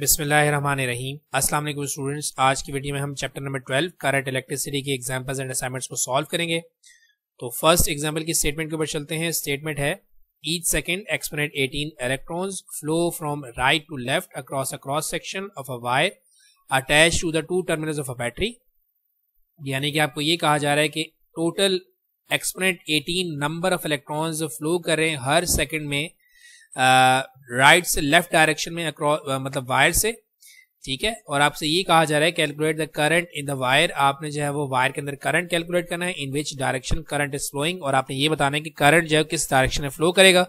बिस्मिल्लाहिर्रहमानिर्रहीम अस्सलाम वालेकुम स्टूडेंट्स आज की वीडियो में हम chapter number twelve current electricity के एग्जांपल्स एंड असाइनमेंट्स को सॉल्व करेंगे तो फर्स्ट एग्जांपल की स्टेटमेंट के ऊपर चलते हैं स्टेटमेंट है each second exponent 18 electrons flow from right to left across a cross section of a wire attach to the two terminals of a battery यानी कि आपको ये कहा जा रहा है कि total exponent eighteen number of electrons flow कर रहे हैं हर सेकेंड में आ, राइट से लेफ्ट डायरेक्शन में अक्रॉस uh, मतलब वायर से ठीक है और आपसे ये कहा जा रहा है calculate the current in the wire आपने जो है वो वायर के अंदर करंट कैलकुलेट करना है in which direction current is flowing और आपने ये बताना है कि करंट जो है किस डायरेक्शन में फ्लो करेगा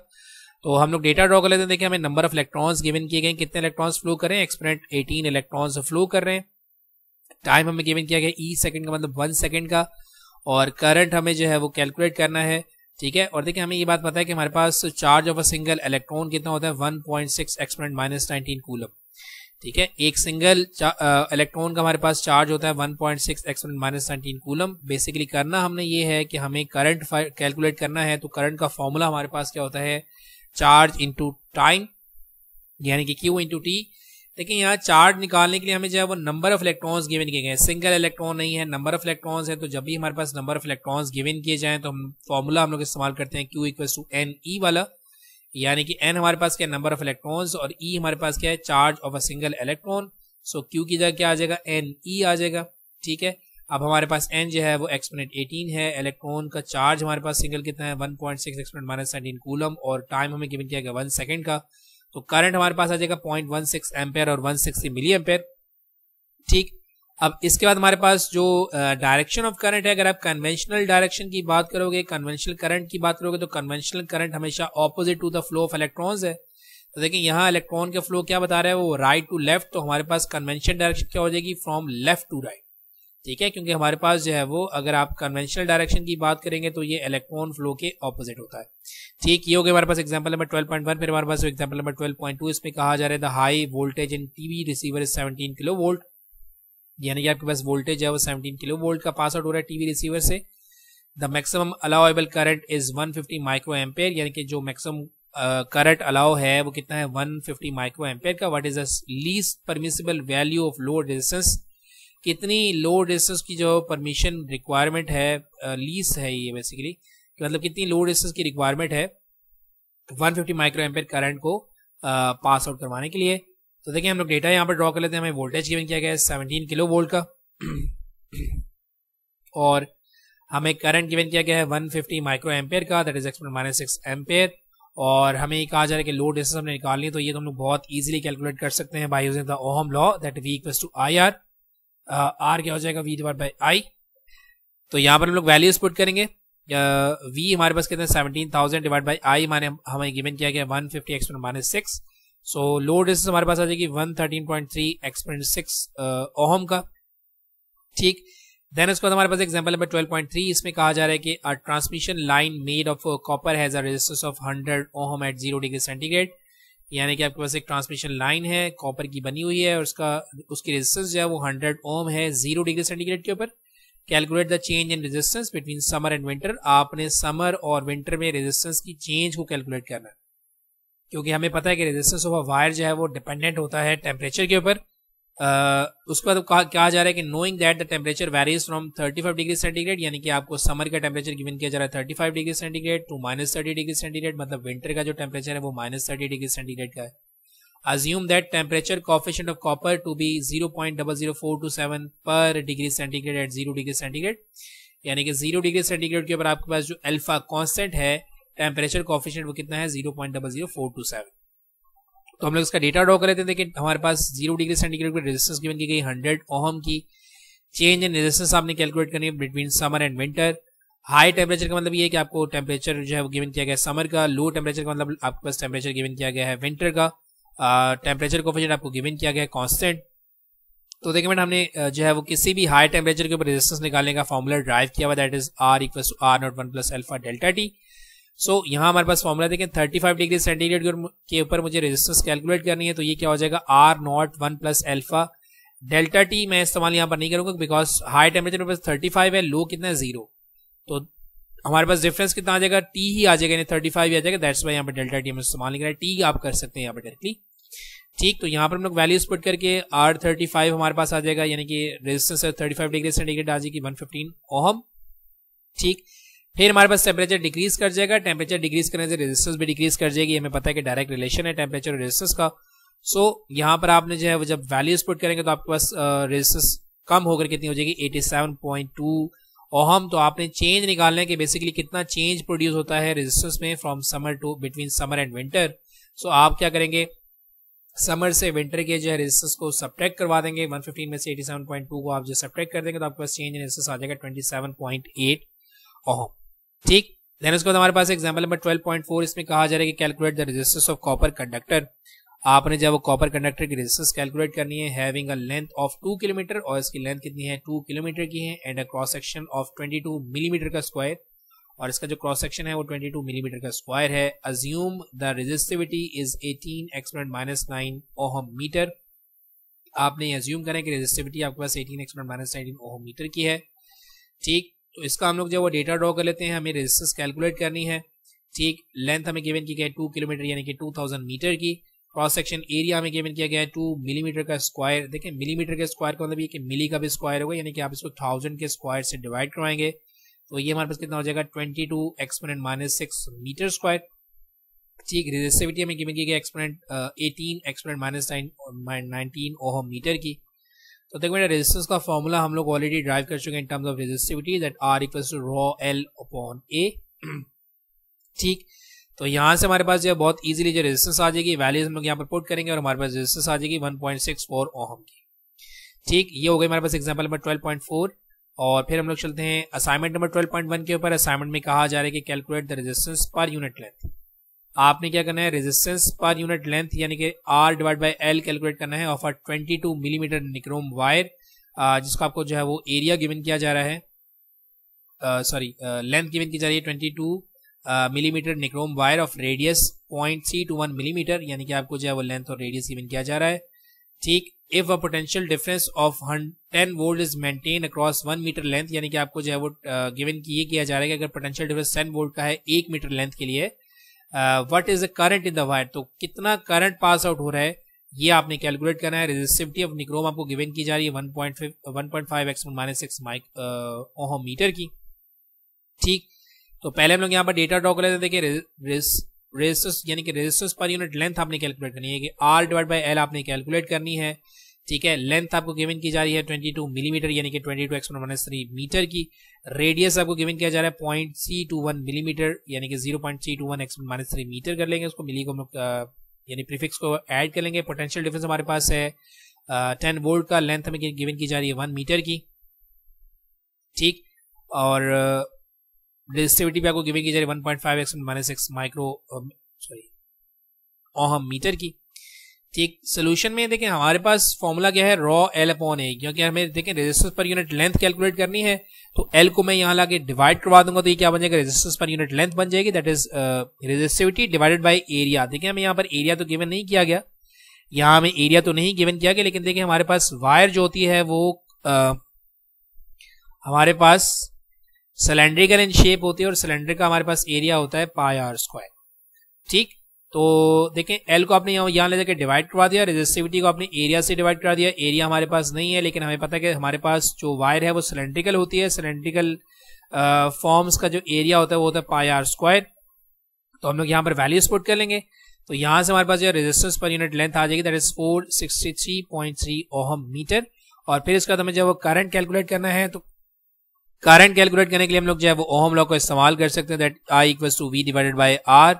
तो हम लोग डेटा ड्रॉ कर लेते हैं देखिए हमें नंबर ऑफ इलेक्ट्रॉन्स गिवन किए गए कितने इलेक्ट्रॉन्स फ्लो करें एक्सपेरेंट 18 इलेक्ट्रॉन्स फ्लो कर रहे हैं टाइम हमें गिवन किया गया ई सेकंड e का मतलब वन सेकंड का और करंट हमें जो है वो कैलकुलेट करना है ठीक है और देखिए हमें ये बात पता है कि हमारे पास charge of a single electron कितना होता है 1.6 point six exponent minus nineteen coulomb ठीक है एक सिंगल इलेक्ट्रॉन uh, का हमारे पास चार्ज होता है 1.6 point six exponent minus nineteen coulomb basically करना हमने ये है कि हमें करंट कैलकुलेट करना है तो करंट का फॉर्मूला हमारे पास क्या होता है चार्ज इंटू टाइम यानी कि क्यू इंटू टी देखिए यहाँ चार्ज निकालने के लिए हमें जो है वो नंबर ऑफ इलेक्ट्रॉन्स गिवन किए गए सिंगल इलेक्ट्रॉन नहीं है नंबर ऑफ इलेक्ट्रॉन्स है तो जब भी हमारे पास नंबर ऑफ इलेक्ट्रॉन्स गिवन किए जाएं तो हम फॉर्मूला हम लोग इस्तेमाल करते हैं Q equal to N E वाला यानी कि एन हमारे पास क्या नंबर ऑफ इलेक्ट्रॉन्स और ई e हमारे पास क्या है charge of a single electron so Q की जगह क्या आ जाएगा एन ई e आ जाएगा ठीक है अब हमारे पास एन जो है वो एक्सपोनेंट एटीन है इलेक्ट्रॉन का चार्ज हमारे पास सिंगल कितना है 1.6 एक्सपोनेंट माइनस नाइनटीन कूलम और टाइम हमें गिवन किया गया वन सेकंड का तो करंट हमारे पास आ जाएगा पॉइंट वन सिक्स एम्पेयर और वन सिक्सटी मिली एम्पेयर ठीक अब इसके बाद हमारे पास जो डायरेक्शन ऑफ करंट है अगर आप कन्वेंशनल डायरेक्शन की बात करोगे कन्वेंशनल करंट की बात करोगे तो कन्वेंशनल करंट हमेशा opposite to the flow of electrons है तो देखिए यहाँ इलेक्ट्रॉन के फ्लो क्या बता रहा है वो राइट टू लेफ्ट तो हमारे पास कन्वेंशन डायरेक्शन क्या हो जाएगी फ्रॉम लेफ्ट टू राइट ठीक है क्योंकि हमारे पास जो है वो अगर आप कन्वेंशनल डायरेक्शन की बात करेंगे तो ये इलेक्ट्रॉन फ्लो के ऑपोजिट होता है ठीक ये हो गया हमारे पास एग्जांपल नंबर 12.1 फिर हमारे पास एग्जांपल नंबर 12.2 इसमें कहा जा रहा है the high voltage in TV receiver is 17 kilo volt यानी कि आपके पास वोल्टेज है वो सेवनटीन किलो वोल्ट का पास आउट हो रहा है टीवी रिसीवर से the maximum allowable current is fifty micro ampere यानी कि जो मैक्सिमम करंट अलाउ है वो कितना है 150 माइक्रो एम्पेयर का what is the least permissible value of lower resistance कितनी लो रेसेस की जो परमिशन रिक्वायरमेंट है लीस है ये बेसिकली कि मतलब कितनी लो रेसेस की रिक्वायरमेंट है 150 फिफ्टी माइक्रो एम्पेयर करंट को पास आउट करवाने के लिए तो देखिए हम लोग डेटा यहाँ पर ड्रॉ कर लेते हैं हमें वोल्टेज गिवन किया गया है सेवनटीन किलो वोल्ट का और हमें करंट गिवन किया गया है 150 माइक्रो एम्पेयर का that is exponent minus six ampere और हमें कहा जा रहा है कि लोड रेसिस हमने निकालनी तो ये तो हम लोग बहुत इजीली कैलकुलेट कर सकते हैं by using the ohm law that V equals to I R R क्या हो जाएगा वी डिवाइड बाई आई तो यहाँ पर हम लोग वैल्यूज पुट करेंगे वी हमारे पास कहते हैं seventeen thousand divide by I माने हमें गिवन किया गया one fifty exponent minus six so load distance हमारे पास आ जाएगी one thirteen point three exponent six ohm का ठीक देन उसके बाद हमारे पास example number twelve point three इसमें कहा जा रहा है कि transmission line made of copper has a resistance of hundred ohm at zero degree centigrade यानी कि आपके पास एक ट्रांसमिशन लाइन है कॉपर की बनी हुई है और उसका उसकी रेजिस्टेंस जो है वो हंड्रेड ओम है जीरो डिग्री सेंटीग्रेड के ऊपर calculate the change in resistance between summer and winter आपने समर और विंटर में रेजिस्टेंस की चेंज को कैलकुलेट करना क्योंकि हमें पता है कि रेजिस्टेंस ऑफ अ वायर जो है वो डिपेंडेंट होता है टेम्परेचर के ऊपर उसके बाद कहा जा रहा है कि knowing that the temperature varies from 35 degree centigrade यानी कि आपको समर का टेम्परेचर गिवन किया जा रहा है 35 degree centigrade to minus thirty degree centigrade मतलब विंटर का जो टेम्परेचर है वो माइनस थर्टी डिग्री सेंटीग्रेड का है assume that temperature coefficient of copper to be zero point double zero four two seven per degree centigrade at zero degree centigrade यानी कि zero degree centigrade के ऊपर आपके पास जो अल्फा कॉन्स्टेंट है टेम्परेचर कॉफिशेंट वो कितना है zero point double zero four two seven तो हम लोग इसका डेटा ड्रॉ कर लेते थे कि हमारे पास जीरो डिग्री सेंटीग्रेड पर रेजिस्टेंस गिवन की गई हंड्रेड ओहम की चेंज इन रेजिस्टेंस आपने कैलकुलेट करनी है between summer and winter high temperature का मतलब ये है कि आपको टेम्परेचर जो है वो गिवन किया गया समर का लो टेम्परेचर का मतलब आपके पास टेम्परेचर गिवन किया गया है विंटर का टेम्परेचर फिर आपको गिवन किया गया है कॉन्स्टेंट तो देखिए मैडम हमने जो है वो किसी भी हाई टेम्परेचर के ऊपर रेजिस्टेंस निकालने का फॉर्मूला ड्राइव किया हुआ that is R equal to R not one plus alpha delta T so so, यहाँ हमारे पास फॉर्मूला देखें 35 डिग्री सेंटीग्रेड के ऊपर मुझे रेजिस्टेंस कैलकुलेट करनी है तो ये क्या हो जाएगा R not one plus alpha delta T मैं इस्तेमाल यहाँ पर नहीं करूंगा बिकॉज हाई टेम्परेचर मेरे पास है लो कितना है जीरो तो हमारे पास डिफरेंस कितना आ जाएगा टी ही आ जाएगा थर्टी फाइव ही आ जाएगा दैट्स वाई यहाँ पर डेल्टा टी हम इस्तेमाल नहीं कर रहे टी आप कर सकते हैं यहाँ पर डायरेक्टली ठीक तो यहाँ पर हम लोग वैल्यूज पुट करके आर थर्टी फाइव हमारे पास आ जाएगा यानी कि resistance thirty five degree centigrade आ जाएगी वन फिफ्टीन ओहम ठीक फिर हमारे पास टेम्परेचर डिक्रीज कर जाएगा टेम्परेचर डिक्रीज करने से रेजिस्टेंस भी डिक्रीज कर जाएगी हमें पता है कि डायरेक्ट रिलेशन है टेम्परेचर और रेजिस्टेंस का सो so, यहाँ पर आपने जो है वो जब वैल्यूज पुट करेंगे तो आपके पास रेजिस्टेंस कम होकर कितनी हो जाएगी 87.2 ओहम तो आपने चेंज निकालना है कि बेसिकली कितना चेंज प्रोड्यूस होता है रेजिस्टेंस में from summer to between summer and winter so आप क्या करेंगे समर से विंटर के जो है रेजिस्टेंस को सब्ट्रैक्ट करवा देंगे 115 में से 87.2 को आप जो सब्ट्रैक्ट कर देंगे तो आपके पास चेंज रेजिस्टेंस आ जाएगा 27.8 ओहम ठीक देन उसके बाद हमारे पास एग्जाम्पल नंबर 12.4 इसमें कहा जा रहा है कि calculate the resistance of copper conductor आपने जब वो कॉपर कंडक्टर की रेजिस्टेंस कैलकुलेट करनी है having a length of two kilometre और इसकी लेंथ कितनी है टू किलोमीटर की है and a cross section of 22 millimetre mm का स्क्वायर और इसका जो क्रॉस सेक्शन है वो 22 मिलीमीटर mm का स्क्वायर है assume the resistivity is 18 exponent minus nine ohm metre आपने अज्यूम करें कि रेजिस्टिविटी आपके पास eighteen exponent minus nine ohm metre की है ठीक तो इसका हम लोग जो वो डेटा ड्रॉ कर लेते हैं हमें रेजिस्टेंस कैलकुलेट करनी है ठीक लेंथ हमें गिवन की गई टू किलोमीटर यानी कि टू थाउजेंड मीटर की क्रॉस सेक्शन एरिया हमें गिवन किया गया है टू मिलीमीटर का स्क्वायर देखिए मिलीमीटर के स्क्वायर का मतलब ये कि मिली का भी स्क्वायर होगा यानी कि आप इसको थाउजेंड के स्क्वायर से डिवाइड करवाएंगे तो ये हमारे पास कितना हो जाएगा twenty two exponent minus six metre square ठीक रेजिस्टिविटी हमें गिवन की गई exponent eighteen exponent minus nine nineteen ohm metre की तो देखो बेटा रेजिस्टेंस का फॉर्मूला हम लोग ऑलरेडी ड्राइव कर चुके हैं terms of resistivity that R equals to rho L upon A ठीक तो यहां से हमारे पास जो है बहुत इजीली जो रेजिस्टेंस आ जाएगी वैल्यूज हम लोग यहाँ पर पुट करेंगे और हमारे पास रेजिस्टेंस आ जाएगी 1.64 ओम की ठीक ये हो गई हमारे पास एग्जाम्पल नंबर 12.4 और फिर हम लोग चलते हैं असाइनमेंट नंबर 12.1 के ऊपर असाइनमेंट में कहा जा रहा है कि calculate the resistance per unit length आपने क्या करना है रेजिस्टेंस पर यूनिट लेंथ यानी कि R divide by L calculate करना है of a 22 millimetre nichrome wire जिसको आपको जो है वो एरिया गिवन किया जा रहा है सॉरी लेंथ गिवन की जा रही है twenty two millimetre nichrome wire of radius point three two one millimetre यानी कि आपको जो है वो लेंथ और रेडियस गिवन किया जा रहा है ठीक if a potential difference of ten volt is maintain across one metre length यानी कि आपको जो है वो गिवन uh, किया जा रहा है कि अगर पोटेंशियल डिफरेंस टेन वोल्ट का है एक मीटर लेंथ के लिए है, what is the current in the wire तो कितना करंट पास आउट हो रहा है ये आपने कैलकुलेट करना है रेजिस्टिविटी ऑफ निक्रोम आपको गिवन की जा रही है uh, मीटर की ठीक तो पहले हम लोग यहाँ पर डेटा ड्रॉ कर लेते हैं देखिए रेजिस्टेंस यानी कि रेजिस्टेंस पर यूनिट लेंथ आपने कैलकुलेट करनी है कि आर डिवाइड बाई एल आपने कैलकुलेट करनी है ठीक है लेंथ आपको गिवन की जा रही है 22 मिलीमीटर यानी कि 22 two exponent minus three metre की रेडियस आपको गिवन किया जा रहा है point C two one millimetre यानी कि zero point C two one exponent minus three metre कर लेंगे उसको मिली को हम यानी प्रीफिक्स को ऐड कर लेंगे पोटेंशियल डिफरेंस हमारे पास है टेन वोल्ट का लेंथ हमें गिवन की जा रही है वन मीटर की ठीक और रेजिस्टिविटी भी आपको गिवन की जा रही है one point five X minus X micro sorry ohm metre की ठीक सोल्यूशन में देखें हमारे पास फॉर्मूला क्या है रॉ एल अपॉन ए क्योंकि हमें देखें resistance per unit length calculate करनी है तो एल को मैं यहाँ लाके डिवाइड करवा दूंगा तो ये क्या बन जाएगा रेजिस्टेंस पर यूनिट लेंथ बन जाएगी that is resistivity divided by area देखें हमें यहाँ पर एरिया तो गिवन नहीं किया गया यहाँ हमें एरिया तो नहीं गिवन किया गया लेकिन देखें हमारे पास वायर जो होती है वो आ, uh, हमारे पास सिलेंड्रिकल इन शेप होती है और सिलेंडर का हमारे पास एरिया होता है पाई आर स्क्वायर ठीक तो देखें एल को आपने यहाँ ले जाकर डिवाइड करवा दिया रेजिस्टिविटी को आपने एरिया से डिवाइड करा दिया एरिया हमारे पास नहीं है लेकिन हमें पता है कि हमारे पास जो वायर है वो सिलेंड्रिकल होती है सिलेंड्रिकल फॉर्म्स का जो एरिया होता है वो होता है पाई आर स्क्वायर तो हम लोग यहाँ पर वैल्यूज पुट कर लेंगे तो यहाँ से हमारे पास जो रेजिस्टेंस पर यूनिट लेंथ आ जाएगी that is four sixty three point three ohm metre और फिर इसका हमें जब वो करंट कैलकुलेट करना है तो करंट कैलकुलेट करने के लिए हम लोग जो है वो ओहम लॉ को इस्तेमाल कर सकते हैं that I equal to V divided by R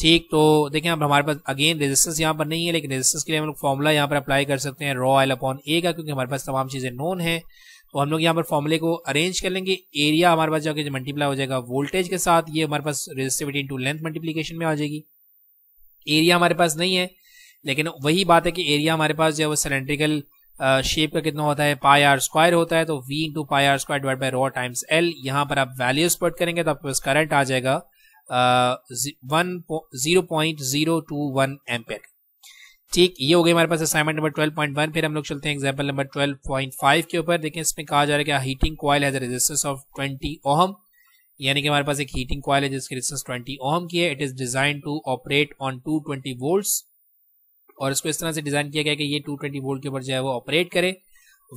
ठीक तो देखिए अब हमारे पास अगेन रेजिस्टेंस यहाँ पर नहीं है लेकिन रेजिस्टेंस के लिए हम लोग फॉर्मूला यहाँ पर अप्लाई कर सकते हैं रॉ एल अपॉन ए का क्योंकि हमारे पास तमाम चीज़ें नॉन है तो हम लोग यहाँ पर फॉर्मूले को अरेंज कर लेंगे एरिया हमारे पास जाके मल्टीप्लाई हो जाएगा वोल्टेज के साथ ये हमारे पास रेजिस्टिविटी इंटू लेंथ मल्टीप्लीकेशन में आ जाएगी एरिया हमारे पास नहीं है लेकिन वही बात है कि एरिया हमारे पास जो है वो सिलेंड्रिकल शेप का कितना होता है पाई आर स्क्वायर होता है तो V into pi R square divide by rho times L यहाँ पर आप वैल्यूज पुट करेंगे तो आपके पास करंट आ जाएगा जीरो uh, पॉइंट ठीक ये हो गए हमारे पास असाइनमेंट नंबर 12.1 फिर हम लोग चलते हैं एग्जांपल नंबर 12.5 के ऊपर देखें इसमें कहा जा रहा है कि heating coil has resistance of 20 ohm यानी कि हमारे पास एक हीटिंग कॉयल है जिसकी रेजिस्टेंस 20 ओहम की है it is design to operate on 220 twenty और इसको इस तरह से डिजाइन किया गया कि ये टू ट्वेंटी के ऊपर जो है वो ऑपरेट करे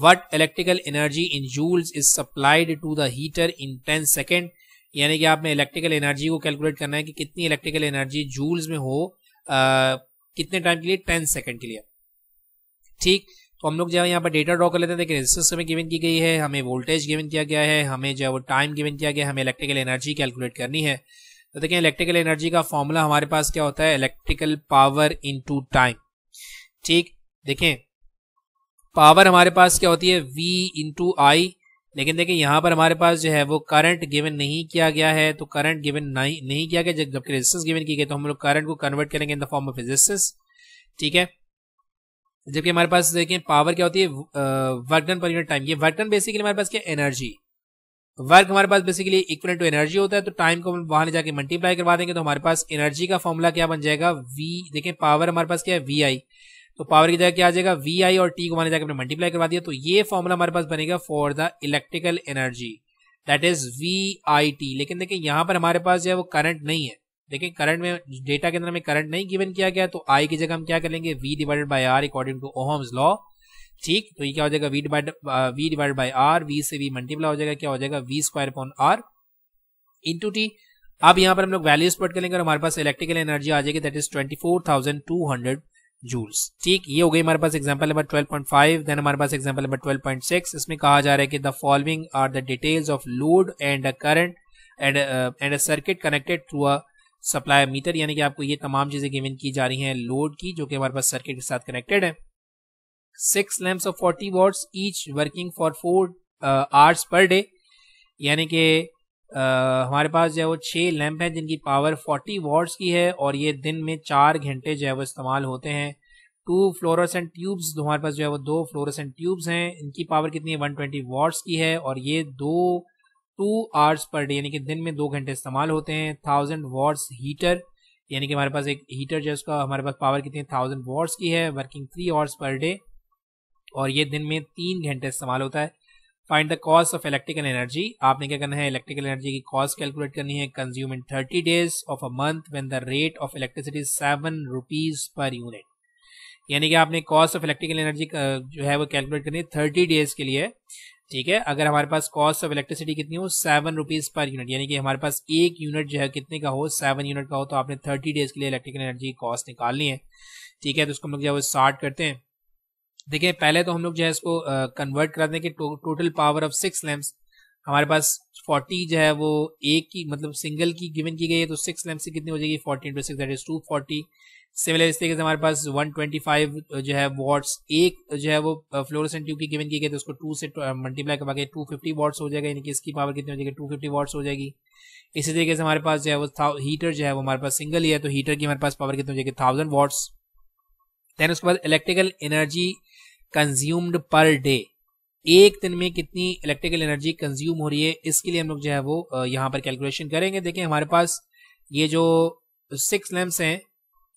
what electrical energy in joules is supplied to the heater in ten second यानी कि आपने इलेक्ट्रिकल एनर्जी को कैलकुलेट करना है कि कितनी इलेक्ट्रिकल एनर्जी जूल्स में हो आ, कितने टाइम के लिए टेन सेकेंड के लिए ठीक तो हम लोग जो है यहाँ पर डेटा ड्रॉ कर लेते हैं देखिए रेजिस्टेंस हमें गिवन की गई है हमें वोल्टेज गिवन किया गया है हमें जो है वो टाइम गिवन किया गया है हमें इलेक्ट्रिकल एनर्जी कैलकुलेट करनी है तो देखिए इलेक्ट्रिकल एनर्जी का फॉर्मूला हमारे पास क्या होता है इलेक्ट्रिकल पावर टू टाइम ठीक देखें पावर हमारे पास क्या होती है वी इंटू आई लेकिन देखिए यहाँ पर हमारे पास जो है वो करंट गिवन नहीं किया गया है तो करंट गिवन नहीं नहीं किया गया जब जबकि रेजिस्टेंस गिवन की गई तो हम लोग करंट को कन्वर्ट करेंगे in the form of resistance ठीक है जबकि हमारे पास देखिए पावर क्या होती है work done per unit time ये वर्क डन बेसिकली हमारे पास क्या एनर्जी वर्क हमारे पास बेसिकली इक्वल टू एनर्जी होता है तो टाइम को हम वहां जाके मल्टीप्लाई करवा देंगे तो हमारे पास एनर्जी का फॉर्मूला क्या बन जाएगा वी देखें पावर हमारे पास क्या है वी आई तो पावर की जगह क्या आ जाएगा वी आई और टी को माने जाकर मल्टीप्लाई करवा दिया तो ये फॉर्मूला हमारे पास बनेगा for the electrical energy that is V I T लेकिन देखिए यहां पर हमारे पास जो है वो करंट नहीं है देखिए करंट में डेटा के अंदर हमें करंट नहीं गिवन किया गया तो आई की जगह हम क्या करेंगे V divided by R according to Ohm's law ठीक तो ये क्या हो जाएगा V divide V divide by R V से वी मल्टीप्लाई हो जाएगा क्या हो जाएगा V square upon R into T अब यहाँ पर हम लोग वैल्यूज पुट करेंगे और हमारे पास इलेक्ट्रिकल एनर्जी आ जाएगी that is twenty four thousand two hundred joules ठीक ये हो गई हमारे पास एग्जांपल नंबर 12.5 देन हमारे पास एग्जांपल नंबर 12.6 इसमें कहा जा रहा है कि the following are the details of load and a current and and a circuit connected through a supply meter यानी कि आपको ये तमाम चीजें गिवन की जा रही हैं लोड की जो कि हमारे पास सर्किट के साथ कनेक्टेड है six lamps of forty watts each working for four hours per day यानी कि आ, हमारे पास जो है वो छः लैम्प हैं जिनकी पावर 40 वॉट्स की है और ये दिन में चार घंटे जो है वो इस्तेमाल होते हैं टू फ्लोरोसेंट ट्यूब्स तो हमारे पास जो है वो दो फ्लोरोसेंट ट्यूब्स हैं इनकी पावर कितनी है 120 वॉट्स की है और ये दो टू आवर्स पर डे यानी कि दिन में दो घंटे इस्तेमाल होते हैं थाउजेंड वॉट्स हीटर यानी कि हमारे पास एक हीटर जो है उसका हमारे पास पावर कितनी है थाउजेंड वॉट्स की है working three hours per day और ये दिन में तीन घंटे इस्तेमाल होता है find the cost of electrical energy आपने क्या करना है इलेक्ट्रिकल एनर्जी की कॉस्ट कैलकुलेट करनी है consume in thirty days of a month when the rate of electricity seven rupees per unit यानी कि आपने कॉस्ट ऑफ इलेक्ट्रिकल एनर्जी जो है वो कैलकुलेट करनी है थर्टी डेज के लिए ठीक है अगर हमारे पास कॉस्ट ऑफ इलेक्ट्रिसिटी कितनी हो सेवन रुपीज पर यूनिट यानी कि हमारे पास एक यूनिट जो है कितने का हो सेवन यूनिट का हो तो आपने थर्टी डेज के लिए इलेक्ट्रिकल एनर्जी की कॉस्ट निकालनी है ठीक है तो उसको हम लोग जो है वो स्टार्ट करते हैं देखिए पहले तो हम लोग जो है इसको कन्वर्ट कराते हैं कि to, total power of six lamps हमारे पास फोर्टी जो है वो एक की मतलब सिंगल की गिवन की गई है तो सिक्स लैम्प से कितनी हो जाएगी forty into six that is two forty similar इस तरीके से हमारे पास 125 जो है वॉट्स एक जो है वो फ्लोरेसेंट ट्यूब की गिवन की गई तो उसको टू से मल्टीप्लाई करवा के टू फिफ्टी वॉट्स हो जाएगा यानी कि इसकी पावर कितनी हो जाएगी 250 वॉट्स हो जाएगी इसी तरीके से हमारे पास जो है वो हीटर जो है वो हमारे पास सिंगल ही है तो हीटर की हमारे पास पावर कितनी हो जाएगी थाउजेंड वॉट्स देन उसके बाद electrical energy consumed per day एक दिन में कितनी इलेक्ट्रिकल एनर्जी कंज्यूम हो रही है इसके लिए हम लोग जो है वो यहाँ पर कैलकुलेशन करेंगे देखें हमारे पास ये जो सिक्स लैम्प्स हैं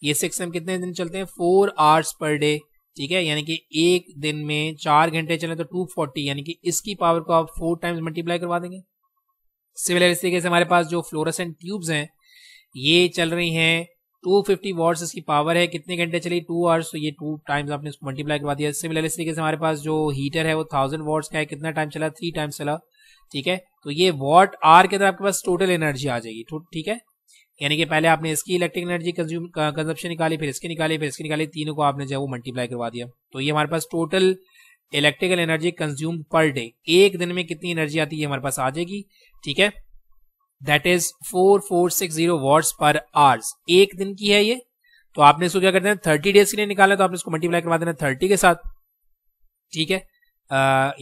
ये सिक्स लैम्प कितने दिन चलते हैं फोर आवर्स पर डे ठीक है यानी कि एक दिन में चार घंटे चले तो टू फोर्टी यानी कि इसकी पावर को आप फोर टाइम्स मल्टीप्लाई करवा देंगे सिमिलर इस तरीके से हमारे पास जो फ्लोरसेंट ट्यूब्स हैं ये चल रही हैं टू फिफ्टी वॉट्स इसकी पावर है कितने घंटे चली टू आवर्स तो ये टू टाइम्स आपने इसको मल्टीप्लाई करवा दिया सिमिलर इस तरीके से हमारे पास जो हीटर है वो थाउजेंड वॉट्स का है कितना टाइम चला थ्री टाइम्स चला ठीक है तो ये वॉट आर के अंदर आपके पास टोटल एनर्जी आ जाएगी तो ठीक है यानी कि पहले आपने इसकी इलेक्ट्रिक एनर्जी कंज्यूम कंजप्शन निकाली फिर इसकी निकाली फिर इसकी निकाली तीनों को आपने जो है वो मल्टीप्लाई करवा दिया तो ये हमारे पास total electrical energy consume per day एक दिन में कितनी एनर्जी आती है हमारे पास आ जाएगी ठीक है that is four four six zero watts per hours एक दिन की है ये तो आपने इसको क्या कर देना थर्टी डेज के लिए निकाला तो आपने इसको मल्टीप्लाई करवा देना थर्टी के साथ ठीक है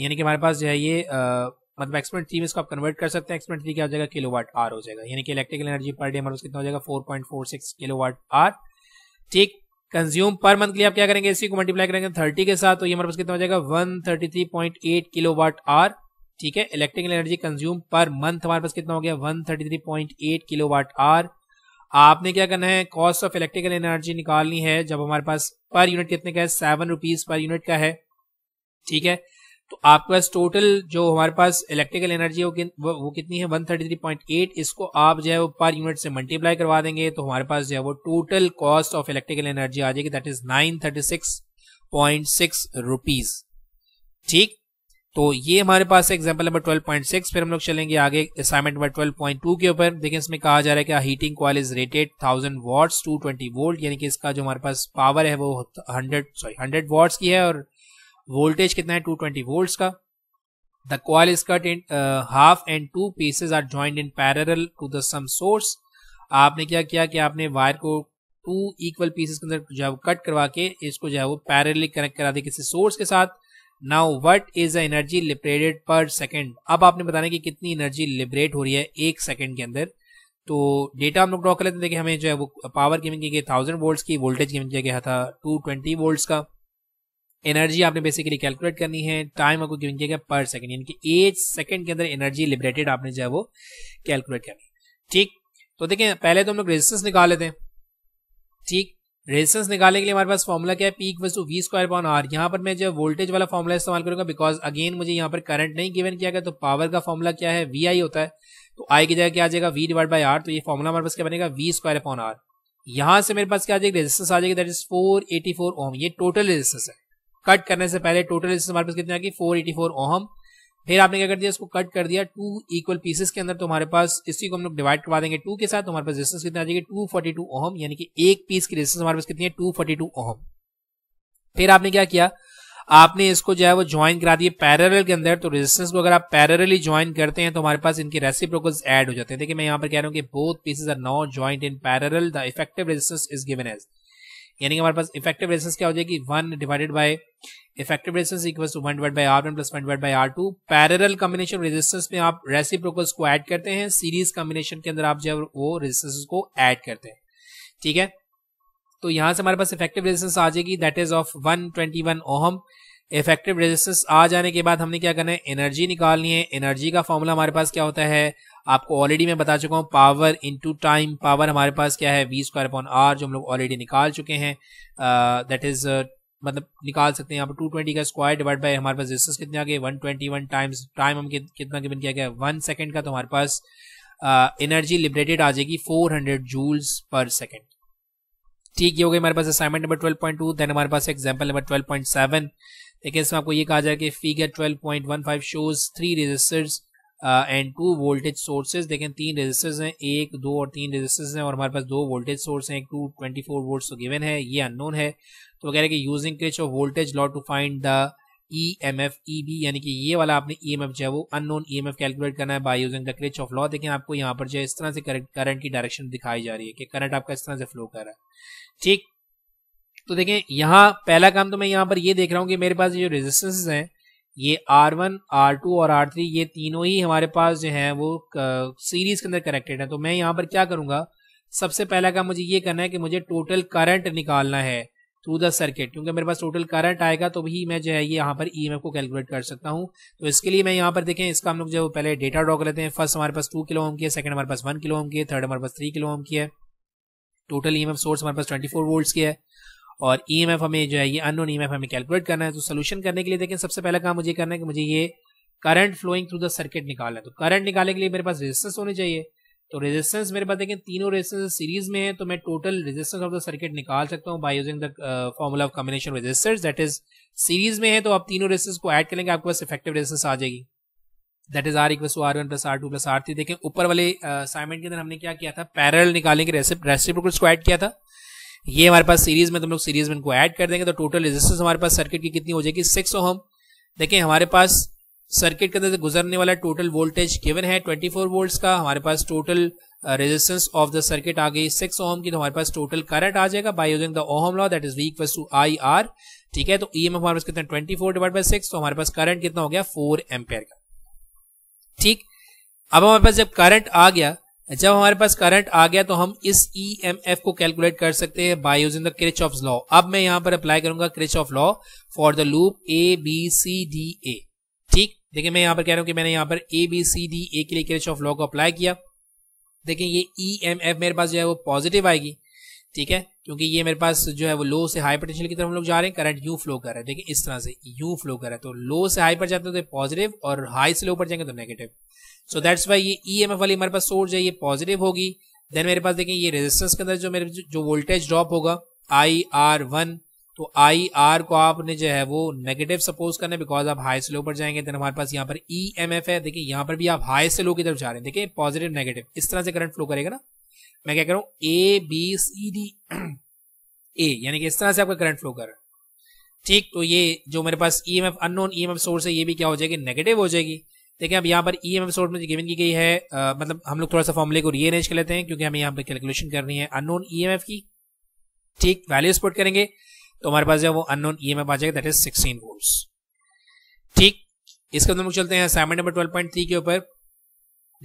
यानी कि हमारे पास जो है ये आ, मतलब एक्सपेंट थ्री में इसको आप कन्वर्ट कर सकते हैं एक्सपेंट थ्री क्या हो जाएगा किलो वाट आर हो जाएगा यानी कि इलेक्ट्रिकल एनर्जी पर डे हमारे कितना हो जाएगा four point four six kilowatt hour ठीक कंज्यूम पर मंथ के लिए आप क्या करेंगे इसी को मल्टीप्लाई करेंगे थर्टी के साथ तो ये हमारे पास कितना हो जाएगा one thirty three point eight kilowatt hour ठीक है electrical energy consume per month हमारे पास कितना हो गया 133.8 वाट आर आपने क्या करना है कॉस्ट ऑफ इलेक्ट्रिकल एनर्जी निकालनी है जब हमारे पास पर यूनिट कितने का है सेवन रुपीज पर यूनिट का है ठीक है तो आपके पास टोटल जो हमारे पास इलेक्ट्रिकल एनर्जी वो, वो कितनी है 133.8 इसको आप जो है वो पर यूनिट से मल्टीप्लाई करवा देंगे तो हमारे पास जो है वो total cost of electrical energy आ जाएगी दैट इज 936.6 रुपीस ठीक तो ये हमारे पास एग्जाम्पल नंबर 12.6 फिर हम लोग चलेंगे आगे असाइनमेंट नंबर 12.2 के ऊपर देखिए इसमें कहा जा रहा है कि heating coil is rated 1000 watts 220 volt यानी कि इसका जो हमारे पास पावर है वो 100 सॉरी 100 वॉट्स की है और वोल्टेज कितना है 220 वोल्ट का the coil is cut in half and two pieces are joint in parallel to the same source आपने क्या किया कि आपने वायर को टू इक्वल पीसेज के अंदर जो है वो कट करवा के इसको जो है वो पैरेलली कनेक्ट करा दिया किसी सोर्स के साथ now what is the energy liberated per second अब आपने बताना कि कितनी एनर्जी लिबरेट हो रही है एक सेकेंड के अंदर तो डेटा हम लोग ड्रॉ कर लेते हैं देखिए हमें जो है वो पावर गेमिंग की गई थाउजेंड वोल्ट की वोल्टेज गेमिंग किया गया था टू ट्वेंटी वोल्ट का एनर्जी आपने बेसिकली कैलकुलेट करनी है टाइम आपको गिवन किया गया पर सेकेंड यानी कि एक सेकंड के अंदर एनर्जी लिबरेटेड आपने जो है वो कैलकुलेट करनी है ठीक तो देखिये पहले तो हम लोग रेजिस्टेंस निकाल लेते हैं ठीक रेजिस्टेंस निकालने के लिए हमारे पास फॉर्मूला क्या है P equal V square upon R यहाँ पर मैं जो वोल्टेज वाला फॉर्मूला इस्तेमाल करूंगा बिकॉज अगेन मुझे यहाँ पर करंट नहीं गिवन किया गया तो पावर का फॉर्मूला क्या है वी आई होता है तो आई की जगह क्या आ जाएगा वी डिवाइड बाई आर तो ये फॉर्मूला हमारे पास क्या बनेगा वी स्क्वायर पॉन आर यहाँ से मेरे पास क्या आ जाएगा रेजिस्टेंस आ जाएगा that is four eighty four ohm ये टोटल रेजिस्टेंस है कट करने से पहले टोटल रेजिस्टेंस हमारे पास कितनी आ फोर एटी फोर ओम फिर आपने क्या कर दिया इसको कट कर दिया टू इक्वल पीसेस के अंदर तो हमारे पास इसी को हम लोग डिवाइड करवा देंगे टू के साथ हमारे पास रेजिस्टेंस कितना आ जाएगी टू फोर्टी टू ओहम यानी कि एक पीस की रेजिस्टेंस हमारे पास कितनी है टू फोर्टी टू ओहम फिर आपने क्या किया आपने इसको जो है वो ज्वाइन करा दिए पैरल के अंदर तो रेजिस्टेंस को अगर आप पैरली ज्वाइन करते हैं तो हमारे पास इनके रेसिप्रोकल्स ऐड हो जाते हैं देखिए मैं यहाँ पर कह रहा हूँ कि both pieces are not joint in parallel the effective resistance is given as यानी कि हमारे पास इफेक्टिव रेजिस्टेंस क्या हो जाएगी one divided by effective resistance equal to one divide by R one plus one divide by R two parallel combination resistance में आप reciprocals को ऐड करते हैं सीरीज कॉम्बिनेशन के अंदर आप जब वो रेजिस्टेंस को ऐड करते हैं ठीक है तो यहां से हमारे पास इफेक्टिव रेजिस्टेंस आ जाएगी that is of one twenty one ohm effective resistance आ जाने के बाद हमने क्या करना है एनर्जी निकालनी है एनर्जी का फॉर्मूला हमारे पास क्या होता है आपको ऑलरेडी मैं बता चुका हूँ पावर इनटू टाइम पावर हमारे पास क्या है वी स्क्वायर अपॉन आर जो हम लोग ऑलरेडी निकाल चुके हैं दैट uh, इज uh, मतलब निकाल सकते हैं यहाँ पर टू ट्वेंटी का स्क्वायर डिवाइड बाय हमारे पास डिस्टेंस कितने आ गए one twenty one times time हम कितना गिवन किया गया वन सेकेंड का तो हमारे पास एनर्जी uh, लिबरेटेड आ जाएगी four hundred joules per second ठीक ये हो गई हमारे पास असाइनमेंट नंबर 12.2 पॉइंट देन हमारे पास एग्जाम्पल नंबर 12.7 पॉइंट सेवन इसमें आपको ये कहा जाए कि figure 12.15 shows three resistors and two voltage sources देखें तीन रेजिस्टर्स हैं एक दो और तीन रेजिस्टर्स हैं और हमारे पास दो वोल्टेज सोर्स हैं एक टू ट्वेंटी फोर वोल्ट तो गिवन है ये अननोन है तो कह रहे हैं कि using Kirchhoff voltage law to find the E M F E B यानी कि ये वाला आपने ई एम एफ जो है वो unknown E M F calculate करना है by using the Kirchhoff law देखें आपको यहाँ पर जो है इस तरह से करंट की डायरेक्शन दिखाई जा रही है कि करंट आपका इस तरह से फ्लो कर रहा है ठीक तो देखें यहाँ पहला काम तो मैं यहाँ पर ये देख रहा हूँ कि मेरे पास जो रेजिस्टेंस हैं ये आर वन आर टू और आर थ्री ये तीनों ही हमारे पास जो है वो सीरीज के अंदर कनेक्टेड है तो मैं यहाँ पर क्या करूँगा सबसे पहला काम मुझे ये करना है कि मुझे टोटल करंट निकालना है थ्रू द सर्किट क्योंकि मेरे पास टोटल करंट आएगा तो भी मैं जो है ये यहाँ पर ई e को कैलकुलेट कर सकता हूँ तो इसके लिए मैं यहाँ पर देखें इसका हम लोग जो पहले डेटा ड्रॉ कर लेते हैं फर्स्ट हमारे पास टू किलो ओम की है सेकंड हमारे पास वन किलो ओम की है थर्ड हमारे पास थ्री किलो ओम की है टोटल ई सोर्स हमारे पास ट्वेंटी फोर की है और ई एम एफ हमें जो है ये अननोन ई एम एफ हमें कैलकुलेट करना है तो सोल्यूशन करने के लिए देखें सबसे पहला काम मुझे करना है कि मुझे ये current flowing through the circuit निकालना है तो करंट निकालने के लिए मेरे पास रेजिस्टेंस होने चाहिए तो रेजिस्टेंस मेरे पास देखें तीनों रेजिस्टेंस सीरीज में है तो मैं total resistance of the circuit निकाल सकता हूँ by using the formula of combination resistors that is series में है तो आप तीनों रेजिस्टेंस को ऐड करेंगे आपके पास इफेक्टिव रेजिस्टेंस आ जाएगी that is R equal R one plus R two plus R three देखें ऊपर वाले असाइनमेंट uh, के अंदर हमने क्या किया था पैरल निकालने के रेसिप्रोकल को ऐड किया था ये हमारे पास सीरीज में तुम लोग सीरीज में इनको ऐड कर देंगे तो टोटल रेजिस्टेंस हमारे पास सर्किट की कितनी हो जाएगी सिक्स ओहम देखिए हमारे पास सर्किट के अंदर से गुजरने वाला टोटल वोल्टेज गिवन है 24 वोल्ट का हमारे पास total resistance of the circuit आ गई सिक्स ओम की तो हमारे पास टोटल करंट आ जाएगा by using the ohm law that is V equal to I R ठीक है तो ई एम हमारे पास कितना twenty four divide by six तो हमारे पास करंट कितना हो गया फोर एम्पेयर का ठीक अब हमारे पास जब करंट आ गया जब हमारे पास करंट आ गया तो हम इस ई एम एफ को कैलकुलेट कर सकते हैं by using the Kirchhoff law अब मैं यहां पर अप्लाई करूंगा Kirchhoff law for the loop A B C D A ठीक देखिए मैं यहां पर कह रहा हूं कि मैंने यहां पर ए बी सी डी ए के लिए क्रिच ऑफ लॉ को अप्लाई किया देखिए ये ई एम एफ मेरे पास जो है वो पॉजिटिव आएगी ठीक है क्योंकि ये मेरे पास जो है वो लो से हाई पोटेंशियल की तरफ हम लोग जा रहे हैं करंट यू फ्लो कर रहा है देखिए इस तरह से यू फ्लो कर रहा है तो लो से हाई पर जाते हैं तो पॉजिटिव और हाई से लो पर जाएंगे तो नेगेटिव सो दैट्स वाई ये ई e वाली हमारे पास सोर्स है ये पॉजिटिव होगी देन मेरे पास देखें ये रेजिस्टेंस के अंदर जो मेरे जो वोल्टेज ड्रॉप होगा आई आर वन तो आई आर को आपने जो है वो नेगेटिव सपोज करना है बिकॉज आप हाई से लो पर जाएंगे देन हमारे पास यहाँ पर ई एम एफ है देखिए यहाँ पर भी आप हाई से लो की तरफ जा रहे हैं देखिए पॉजिटिव नेगेटिव इस तरह से करंट फ्लो करेगा ना मैं क्या करूं ए बी सी डी ए यानी कि इस तरह से आपका करंट फ्लो कर रहा है ठीक तो ये जो मेरे पास E M F unknown E M F source है ये भी क्या हो जाएगी नेगेटिव हो जाएगी देखिए अब यहाँ पर ई एम एफ सोर्स में गिवन की गई है आ, मतलब हम लोग थोड़ा सा फॉर्मुले को रीअरेंज कर लेते हैं क्योंकि हमें यहाँ पर कैलकुलेशन करनी है अनोन ई एम एफ की ठीक वैल्यू स्पोर्ट करेंगे तो हमारे पास जो वो अनोन ई एम एफ आ जाएगा दैट इज सिक्सटीन वोल्ट ठीक इसके अंदर हम चलते हैं assignment number twelve point three के ऊपर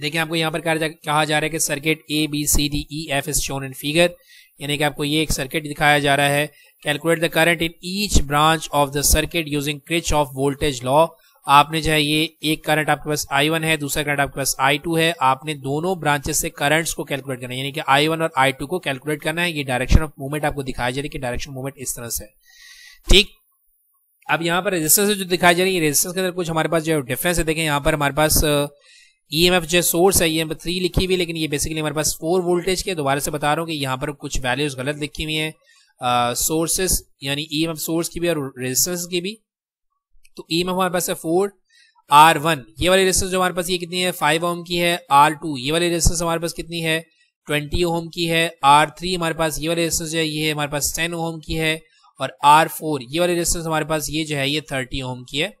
देखिए आपको यहाँ पर कहा जा रहा है कि circuit A B C D E F is shown in figure यानी कि आपको ये एक सर्किट दिखाया जा रहा है calculate the current in each branch of the circuit using Kirchhoff voltage law आपने जो है ये एक करंट आपके पास वन है दूसरा करंट आपके पास टू है आपने दोनों ब्रांचेस से करंट्स को कैलकुलेट करना है यानी कि आई वन और आई टू को कैलकुलेट करना है ये डायरेक्शन ऑफ मूवमेंट आपको दिखाया जा रही है कि डायरेक्शन मूवमेंट इस तरह से ठीक अब यहाँ पर रेजिस्टेंस जो दिखाई जा रही है रेजिस्टेंस के अंदर कुछ हमारे पास जो है डिफरेंस है देखें यहाँ पर हमारे पास ई एम एफ जो सोर्स है ई एम थ्री लिखी हुई लेकिन ये बेसिकली हमारे पास फोर वोल्टेज के दोबारा से बता रहा हूँ कि यहाँ पर कुछ वैल्यूज गलत लिखी हुई है सोर्सेस यानी ई एम एफ सोर्स की भी और रेजिस्टेंस की भी तो ई एम एफ हमारे पास है फोर आर वन ये वाली रेजिस्टेंस जो हमारे पास ये कितनी है फाइव ओम की है आर टू ये वाली रेजिस्टेंस हमारे पास कितनी है ट्वेंटी ओम की है आर थ्री हमारे पास ये वाली रेजिस्टेंस जो है ये हमारे पास टेन ओम की है और आर फोर ये वाली रेजिस्टेंस हमारे पास ये जो है ये थर्टी ओम की है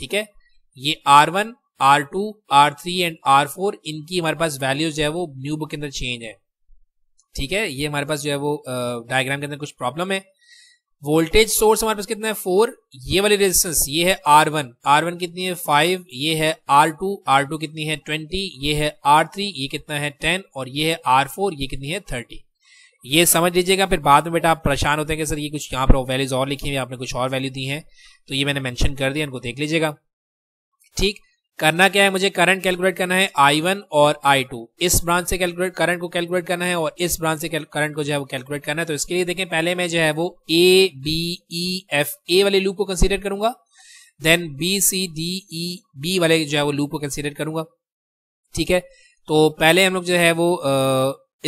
ठीक है ये R one R two R three and R four इनकी हमारे पास वैल्यूज जो है वो न्यू बुक के अंदर चेंज है ठीक है ये हमारे पास जो है वो डायग्राम के अंदर कुछ प्रॉब्लम है वोल्टेज सोर्स हमारे पास कितना है फोर ये वाली रेजिस्टेंस ये है आर वन आर वन कितनी है फाइव ये है आर टू आर टू कितनी है ट्वेंटी ये है आर थ्री ये कितना है टेन और ये है आर फोर ये कितनी है थर्टी ये समझ लीजिएगा फिर बाद में बेटा आप परेशान होते हैं कि सर ये कुछ यहाँ पर वैल्यूज और लिखी हुई आपने कुछ और वैल्यू दी है तो ये मैंने मैंशन कर दिया इनको देख लीजिएगा ठीक करना क्या है मुझे करंट कैलकुलेट करना है आई वन और आई टू इस ब्रांच से कैलकुलेट करंट को कैलकुलेट करना है और इस ब्रांच से करंट को जो है वो कैलकुलेट करना है तो इसके लिए देखें पहले मैं जो है वो ए बी ई एफ ए वाले लूप को कंसिडर करूंगा then B C D E B वाले जो है वो लूप को कंसिडर करूंगा ठीक है तो पहले हम लोग जो है वो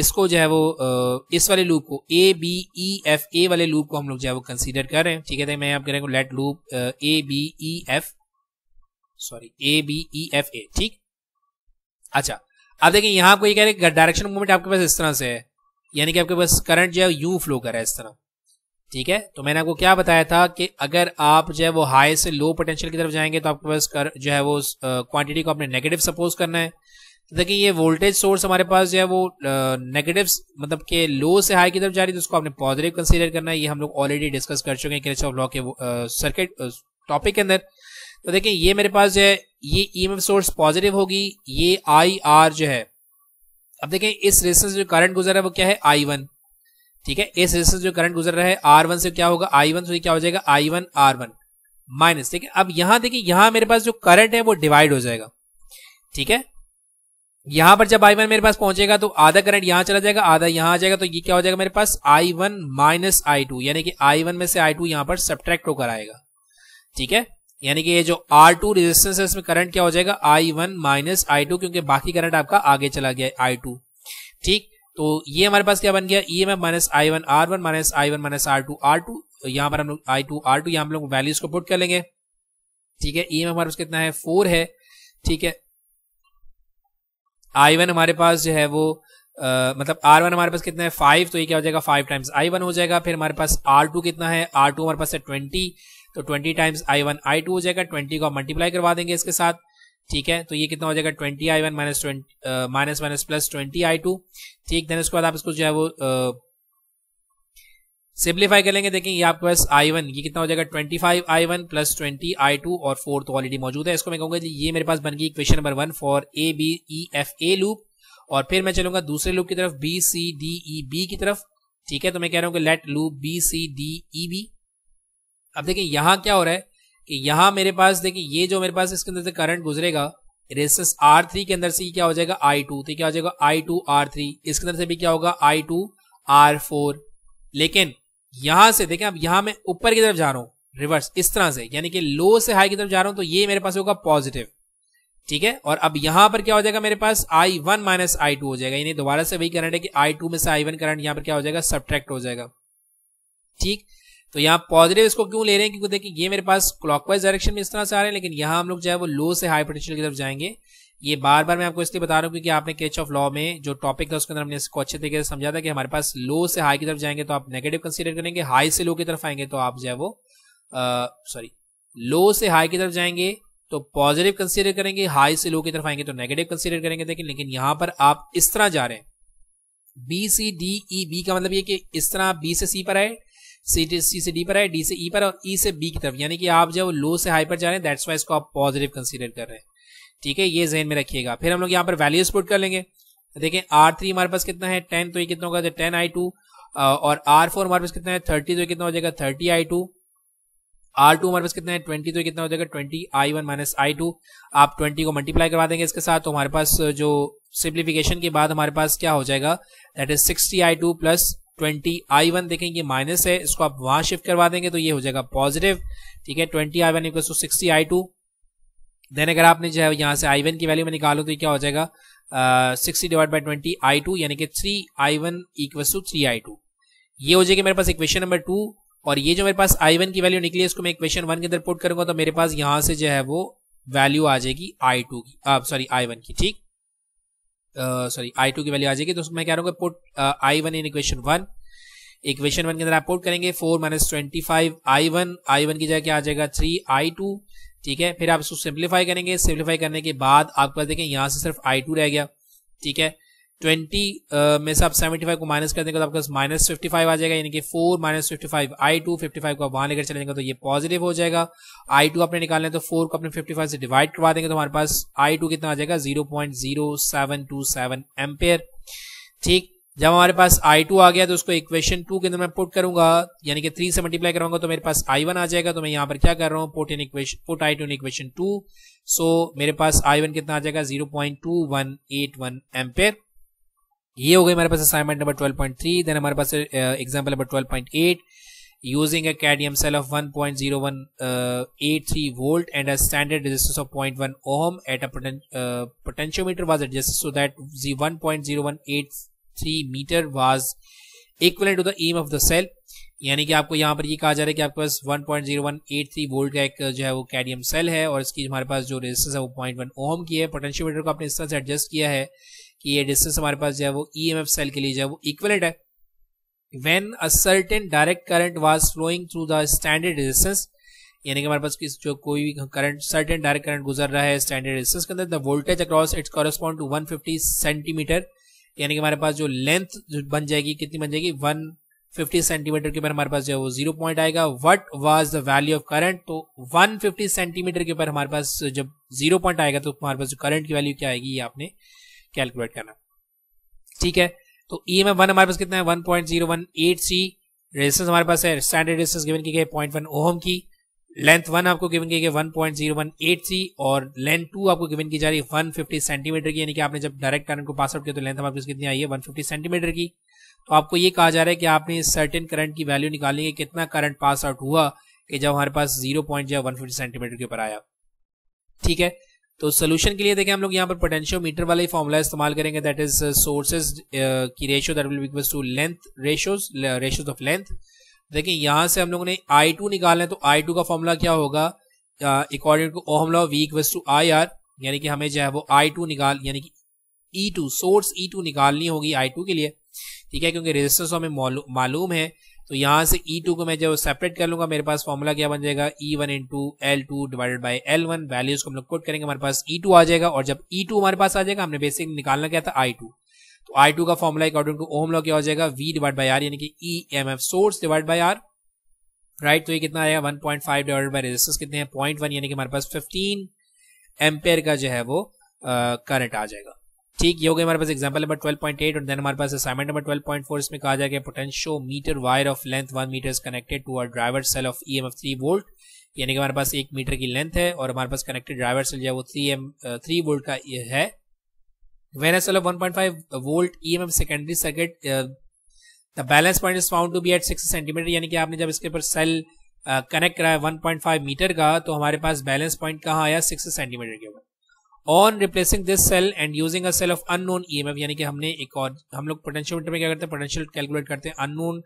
इसको जो है वो इस वाले लूप को ए बी ई एफ ए वाले लूप को हम लोग जो है वो कंसिडर कर रहे हैं ठीक है तो मैं आप हैं let loop A B E F sorry A B E F A ठीक अच्छा अब देखिए यहां आपको ये कह रहे डायरेक्शन मूवमेंट आपके पास इस तरह से है यानी कि आपके पास करंट जो है यू फ्लो कर रहा है इस तरह ठीक है तो मैंने आपको क्या बताया था कि अगर आप जो है वो हाई से लो पोटेंशियल की तरफ जाएंगे तो आपके पास कर, जो है वो क्वांटिटी को आपने नेगेटिव सपोज करना है तो देखिए ये वोल्टेज सोर्स हमारे पास जो है वो नेगेटिव मतलब के लो से हाई की तरफ जा रही है तो उसको आपने पॉजिटिव कंसीडर करना है ये हम लोग ऑलरेडी डिस्कस कर चुके हैं सर्किट टॉपिक के अंदर तो देखें ये मेरे पास जो है ये ईएमएफ सोर्स पॉजिटिव होगी ये आई आर जो है अब देखें इस रेजिस्टेंस जो करंट गुजर रहा है वो क्या है आई वन ठीक है इस रेजिस्टेंस जो करंट गुजर रहा है आर वन से क्या होगा आई वन से क्या हो जाएगा I one R one minus ठीक है अब यहां देखिए यहां मेरे पास जो करंट है वो डिवाइड हो जाएगा ठीक है यहां पर जब आई वन मेरे पास पहुंचेगा तो आधा करंट यहां चला जाएगा आधा यहां आ जाएगा तो ये क्या हो जाएगा मेरे पास I one minus I two यानी कि आई वन में से आई टू यहां पर सब्ट्रैक्ट होकर आएगा ठीक है यानी कि ये जो R2 टू रेजिस्टेंस है इसमें करंट क्या हो जाएगा I1 वन माइनस आई क्योंकि बाकी करंट आपका आगे चला गया है I2 ठीक तो ये हमारे पास क्या बन गया E M F minus I one R one minus I one minus R two R two यहाँ पर हम लोग आई टू आर टू यहां हम लोग वैल्यूज को पुट कर लेंगे ठीक है ई e एम हमारे पास कितना है फोर है ठीक है आई वन हमारे पास जो है वो आ, मतलब आर वन हमारे पास कितना है फाइव तो ये क्या हो जाएगा फाइव टाइम्स आई वन हो जाएगा फिर हमारे पास आर टू कितना है आर टू हमारे पास है ट्वेंटी तो twenty times I one I two हो जाएगा ट्वेंटी को मल्टीप्लाई करवा देंगे इसके साथ ठीक है तो ये कितना हो जाएगा twenty I one minus twenty minus minus plus twenty I two ठीक देन उसके बाद आप इसको जो है वो सिंप्लीफाई कर लेंगे ये आपके पास आई वन ये कितना हो जाएगा twenty five I one plus twenty I two और फोर तो ऑलरेडी मौजूद है इसको मैं कहूंगा ये मेरे पास बन गई equation number one for A B E F A loop और फिर मैं चलूंगा दूसरे लूप की तरफ B C D E B की तरफ ठीक है तो मैं कह रहा हूँ कि let loop B C D E B अब देखिए यहाँ क्या हो रहा है कि यहाँ मेरे पास देखिए ये जो मेरे पास इसके अंदर से करंट गुजरेगा रेसिस आर थ्री के अंदर से क्या हो जाएगा आई टू तो क्या हो जाएगा आई टू आर थ्री इसके अंदर से भी क्या होगा आई टू आर फोर लेकिन यहां से देखें अब यहां मैं ऊपर की तरफ जा रहा हूं रिवर्स इस तरह से यानी कि लो से हाई की तरफ जा रहा हूं तो ये मेरे पास होगा पॉजिटिव ठीक है और अब यहां पर क्या हो जाएगा मेरे पास I one minus I two हो जाएगा यानी दोबारा से वही करंट है कि आई टू में से आई वन करंट यहां पर क्या हो जाएगा सब्ट्रैक्ट हो जाएगा ठीक तो यहाँ पॉजिटिव इसको क्यों ले रहे हैं क्योंकि देखिए ये मेरे पास क्लॉकवाइज डायरेक्शन में इस तरह से आ रहे हैं लेकिन यहाँ हम लोग जो है वो लो से हाई पोटेंशियल की तरफ जाएंगे ये बार बार मैं आपको इसलिए बता रहा हूँ क्योंकि आपने कैच ऑफ लॉ में जो टॉपिक था उसके अंदर हमने इसको अच्छे तरीके से समझा था कि हमारे पास लो से हाई की तरफ जाएंगे तो आप नेगेटिव कंसिडर करेंगे हाई से लो की तरफ आएंगे तो आप जो है वो सॉरी लो से हाई की तरफ जाएंगे तो पॉजिटिव कंसिडर करेंगे हाई से लो की तरफ आएंगे तो नेगेटिव कंसिडर करेंगे लेकिन लेकिन यहां पर आप इस तरह जा रहे हैं B C D E B का मतलब ये कि इस तरह आप बी से सी पर आए सी टी सी से डी पर है डी से ई e पर और ई से बी की तरफ यानी कि आप जब लो से हाई पर जा रहे हैं दैट्स वाई इसको आप पॉजिटिव कंसिडर कर रहे हैं ठीक है ये जहन में रखिएगा फिर हम लोग यहाँ पर वैल्यूज पुट कर लेंगे देखें आर थ्री हमारे पास कितना है टेन तो ये कितना होगा टेन आई टू और आर फोर हमारे पास कितना है थर्टी तो कितना हो जाएगा thirty I two R two हमारे पास कितना है ट्वेंटी तो कितना हो जाएगा twenty I one minus I two आप ट्वेंटी को मल्टीप्लाई करवा देंगे इसके साथ तो हमारे पास जो सिंप्लीफिकेशन के बाद हमारे पास क्या हो जाएगा that is sixty I two plus twenty I one देखें ये माइनस है इसको आप वहां शिफ्ट करवा देंगे तो ये हो जाएगा पॉजिटिव ठीक है twenty I one equal to sixty I two then अगर आपने जो है यहाँ से आई वन की वैल्यू में निकालो तो क्या हो जाएगा sixty divide by twenty I two यानी कि three I one equal to three I two ये हो जाएगी मेरे पास इक्वेशन नंबर टू और ये जो मेरे पास आई वन की वैल्यू निकली है इसको मैं इक्वेशन वन के अंदर पुट करूंगा तो मेरे पास यहाँ से जो है वो वैल्यू आ जाएगी आई टू की सॉरी आई वन की ठीक सॉरी आई टू की वैल्यू आ जाएगी तो मैं कह रहा हूँ put I one in equation one equation one के अंदर आप पुट करेंगे four minus twenty five I one I one की जगह क्या आ जाएगा थ्री आई टू ठीक है फिर आप उसको सिंप्लीफाई करेंगे सिंप्लीफाई करने के बाद आपके पास देखें यहाँ से सिर्फ आई टू रह गया ठीक है ट्वेंटी uh, में से आप सेवेंटी फाइव को माइनस कर देंगे तो आपका माइनस फिफ्टी फाइव आ जाएगा यानी कि four minus fifty five I two fifty five को आप वहां लेकर चलेंगे तो ये पॉजिटिव हो जाएगा आई टू आपने निकालना है तो फोर को अपने फिफ्टी फाइव से डिवाइड करवा देंगे तो हमारे पास आई टू कितना आ जाएगा zero point zero seven two seven ampere ठीक जब हमारे पास आई टू आ गया तो उसको इक्वेशन टू के अंदर मैं पुट करूंगा यानी कि थ्री से मल्टीप्लाई करूंगा तो मेरे पास आई वन आ जाएगा तो मैं यहाँ पर क्या कर रहा हूँ put in equation put I two in equation two so मेरे पास आई वन कितना आ जाएगा zero point two one eight one ampere ये हो गई हमारे पास असाइनमेंट नंबर 12.3 देन हमारे पास example number 12.8 using a cadmium cell of 1.0183 point volt and a standard resistance of 0.1 ohm at a potentiometer was adjusted so that G one metre was equivalent to the EMF of the cell यानी कि आपको यहाँ पर ये कहा जा रहा है कि आपके पास 1.0183 वोल्ट का एक uh, जो है वो कैडियम सेल है और इसकी हमारे पास जो रेजिस्टेंस है वो 0.1 ओम की है पोटेंशियोमीटर को आपने इस तरह से एडजस्ट किया है कि ये डिस्टेंस हमारे पास जो है वो ई e सेल के लिए जो है वो इक्वलेंट है when a certain direct current was flowing through the standard resistance यानी कि हमारे पास किस जो कोई भी करंट सर्टेन डायरेक्ट करंट गुजर रहा है स्टैंडर्ड रेजिस्टेंस के अंदर the voltage across its correspond to 150 centimetre यानी कि हमारे पास जो लेंथ जो बन जाएगी कितनी बन जाएगी 150 सेंटीमीटर के ऊपर हमारे पास जो है वो जीरो पॉइंट आएगा what was the value of current तो फिफ्टी सेंटीमीटर के ऊपर हमारे पास जब जीरो पॉइंट आएगा तो हमारे पास जो करंट की वैल्यू क्या आएगी ये आपने कैलकुलेट करना ठीक है तो ई एम वन हमारे पास कितना है one point zero one eight C resistance हमारे पास है स्टैंडर्ड रेजिस्टेंस गिवन की गई पॉइंट वन ओहम की लेंथ वन आपको गिवन की गई one point zero one eight C और लेंथ टू आपको गिवन की जा रही है वन फिफ्टी सेंटीमीटर की यानी कि आपने जब डायरेक्ट करंट को पास आउट किया तो लेंथ हमारे पास कितनी आई है वन फिफ्टी सेंटीमीटर की तो आपको ये कहा जा रहा है कि आपने सर्टेन करंट की वैल्यू निकालनी है कितना करंट पास आउट हुआ कि जब हमारे पास जीरो पॉइंट जो है वन फिफ्टी सेंटीमीटर के ऊपर आया ठीक है तो सोल्यूशन के लिए देखें हम लोग यहाँ पर पोटेंशियोमीटर वाला ही फॉर्मूला इस्तेमाल करेंगे दैट इज सोर्सेज की ratio that will be equal to length ratios ratios of length देखिए यहाँ से हम लोगों ने आई टू निकालना है तो आई टू का फॉर्मूला क्या होगा according to ohm law V equal to I R यानी कि हमें जो है वो आई टू निकाल यानी कि E two source E two निकालनी होगी आई टू के लिए ठीक है क्योंकि रेजिस्टेंस हमें मालूम है तो यहां से ई e टू को मैं जब सेपरेट कर लूंगा मेरे पास फॉर्मूला क्या बन जाएगा E one into L two divided by L one values को हम लोग कोट करेंगे हमारे पास ई e टू आ जाएगा और जब ई e टू हमारे पास आ जाएगा हमने बेसिक निकालना क्या था आई टू तो आई टू का formula according to ohm law क्या हो जाएगा वी डिवाइड बाई आर यानी कि E M F source divide by R right तो ये कितना आएगा one point five divide by resistance कितने पॉइंट वन यानी कि हमारे पास फिफ्टीन एम्पेयर का जो है वो करंट आ जाएगा ठीक ये हो गया हमारे पास एग्जाम्पल नंबर 12.8 और देन हमारे पास असाइनमेंट नंबर 12.4 इसमें कहा जाएगा potentiometer wire of length one metre connected to a driver cell of E M F three volt यानी कि हमारे पास एक मीटर की लेंथ है और हमारे पास कनेक्टेड ड्राइवर सेल जो है वो थ्री एम थ्री वोल्ट का है when S L of one point five volt E M F secondary circuit the balance point is found to be at six centimetre यानी कि आपने जब इसके ऊपर सेल कनेक्ट कराया वन पॉइंट फाइव मीटर का तो हमारे पास बैलेंस पॉइंट कहाँ आया सिक्स सेंटीमीटर के ऊपर on replacing this cell and using a cell of unknown EMF यानी कि हमने एक और हम लोग पोटेंशियोमीटर में क्या करते हैं पोटेंशियल कैलकुलेट करते हैं अननोन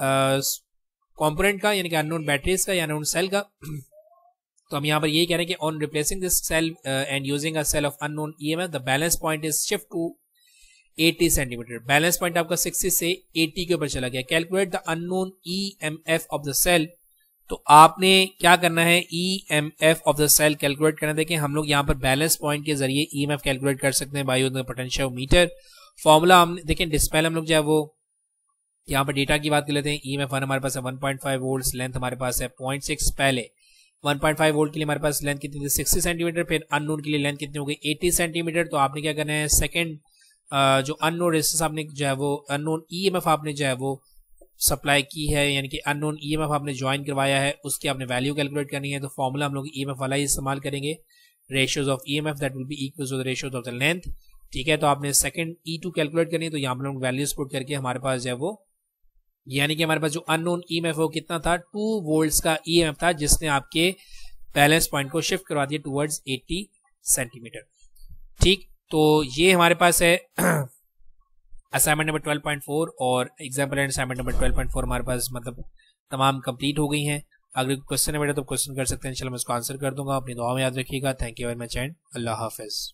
कंपोनेंट uh, का यानी कि अननोन बैटरीज का या अननोन सेल का तो हम यहां पर यही कह रहे हैं कि on replacing this cell and using a cell of unknown EMF the balance point is shift to 80 centimetre balance point आपका 60 से 80 के ऊपर चला गया calculate the unknown EMF of the cell तो आपने क्या करना है E M F of the cell calculate करना देखें हम लोग यहाँ पर बैलेंस पॉइंट के जरिए ई एम एफ कैलकुलेट कर सकते हैं बायो पोटेंशियल मीटर फॉर्मूला हम देखें डिस्पेल हम लोग जो है वो यहाँ पर डेटा की बात कर लेते हैं ई एम एफ हमारे पास है one point five volt length हमारे पास है पॉइंट सिक्स पहले वन पॉइंट फाइव वोल्ट के लिए हमारे पास लेंथ कितनी थी सिक्सटी सेंटीमीटर फिर अननोन के लिए लेंथ कितनी होगी एटी सेंटीमीटर तो आपने क्या करना है सेकेंड जो अननोन रेसिस आपने जो है वो अननोन एफ e आपने जो है वो सप्लाई की है यानी कि अननोन ईएमएफ e आपने ज्वाइन करवाया है उसकी आपने वैल्यू कैलकुलेट करनी है तो फॉर्मूला हम लोग ईएमएफ e वाला ही इस्तेमाल करेंगे ratios of EMF that will be equal to the ratios of the length ठीक है तो आपने सेकंड ई टू कैलकुलेट करनी है तो यहाँ पर हम वैल्यूज पुट करके हमारे पास जो है वो यानी कि हमारे पास जो अननोन ई ईएमएफ वो कितना था टू वोल्ट्स का ईएमएफ e था जिसने आपके बैलेंस पॉइंट को शिफ्ट करवा दिया टूवर्ड्स एट्टी सेंटीमीटर ठीक तो ये हमारे पास है असाइनमेंट नंबर 12.4 और एग्जाम्पल एंड असाइनमेंट नंबर 12.4 हमारे पास मतलब तमाम कंप्लीट हो गई हैं अगर क्वेश्चन है बेटा तो क्वेश्चन कर सकते हैं इंशाल्लाह मैं उसको आंसर कर दूंगा अपनी दुआ में याद रखिएगा thank you very much and Allah हाफिज़